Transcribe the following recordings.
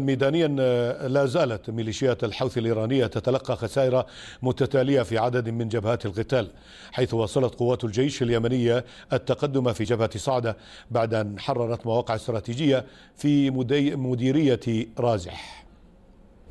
ميدانيا آه، لا زالت ميليشيات الحوثي الإيرانية تتلقى خسائر متتالية في عدد من جبهات القتال حيث واصلت قوات الجيش اليمنية التقدم في جبهة صعدة بعد أن حررت مواقع استراتيجية في مديرية رازح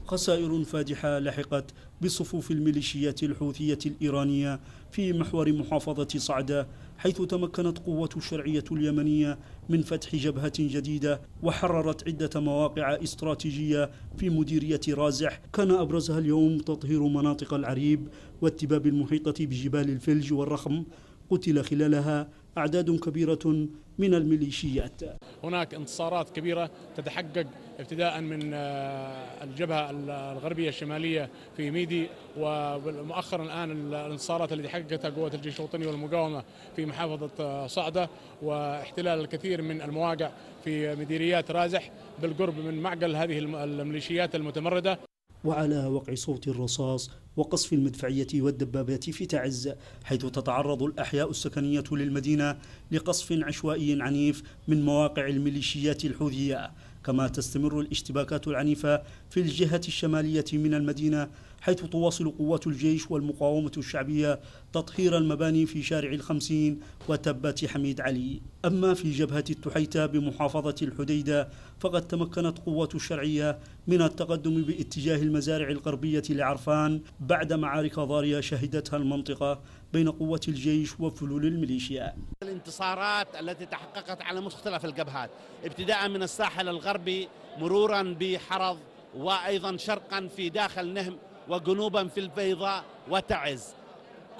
خسائر فادحة لحقت بصفوف الميليشيات الحوثية الإيرانية في محور محافظة صعدة حيث تمكنت قوة الشرعية اليمنية من فتح جبهة جديدة وحررت عدة مواقع استراتيجية في مديرية رازح كان أبرزها اليوم تطهير مناطق العريب والتباب المحيطة بجبال الفلج والرخم قتل خلالها أعداد كبيرة من الميليشيات هناك انتصارات كبيرة تتحقق ابتداء من آه، الجبهة الغربية الشمالية في ميدي ومؤخرا الآن الانتصارات التي حققتها قوة الجيش الوطني والمقاومة في محافظة آه، صعدة واحتلال الكثير من المواقع في مديريات رازح بالقرب من معقل هذه الميليشيات المتمردة وعلى وقع صوت الرصاص وقصف المدفعية والدبابات في تعز حيث تتعرض الأحياء السكنية للمدينة لقصف عشوائي عنيف من مواقع الميليشيات الحوثية كما تستمر الاشتباكات العنيفة في الجهة الشمالية من المدينة حيث تواصل قوات الجيش والمقاومة الشعبية تطهير المباني في شارع الخمسين وتبة حميد علي أما في جبهة التحيتة بمحافظة الحديدة فقد تمكنت قوات الشرعية من التقدم باتجاه المزارع الغربية لعرفان بعد معارك ضارية شهدتها المنطقة بين قوة الجيش وفلول الميليشيا الانتصارات التي تحققت على مختلف الجبهات ابتداء من الساحل الغربي مرورا بحرض وأيضا شرقا في داخل نهم وجنوبا في البيضاء وتعز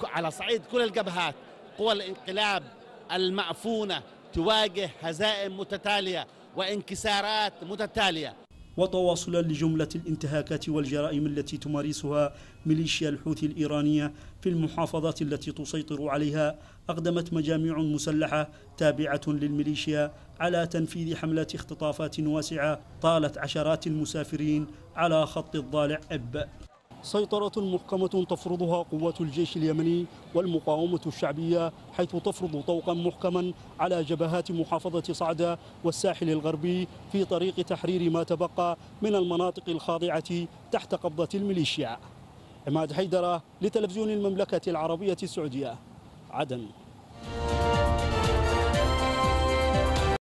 على صعيد كل الجبهات قوى الانقلاب المأفونة تواجه هزائم متتالية وانكسارات متتالية وتواصلا لجملة الانتهاكات والجرائم التي تمارسها ميليشيا الحوثي الإيرانية في المحافظات التي تسيطر عليها أقدمت مجاميع مسلحة تابعة للميليشيا على تنفيذ حملات اختطافات واسعة طالت عشرات المسافرين على خط الضالع أب سيطرة محكمة تفرضها قوات الجيش اليمني والمقاومة الشعبية حيث تفرض طوقا محكما على جبهات محافظة صعدة والساحل الغربي في طريق تحرير ما تبقى من المناطق الخاضعة تحت قبضة الميليشيا عماد حيدرة لتلفزيون المملكة العربية السعودية عدن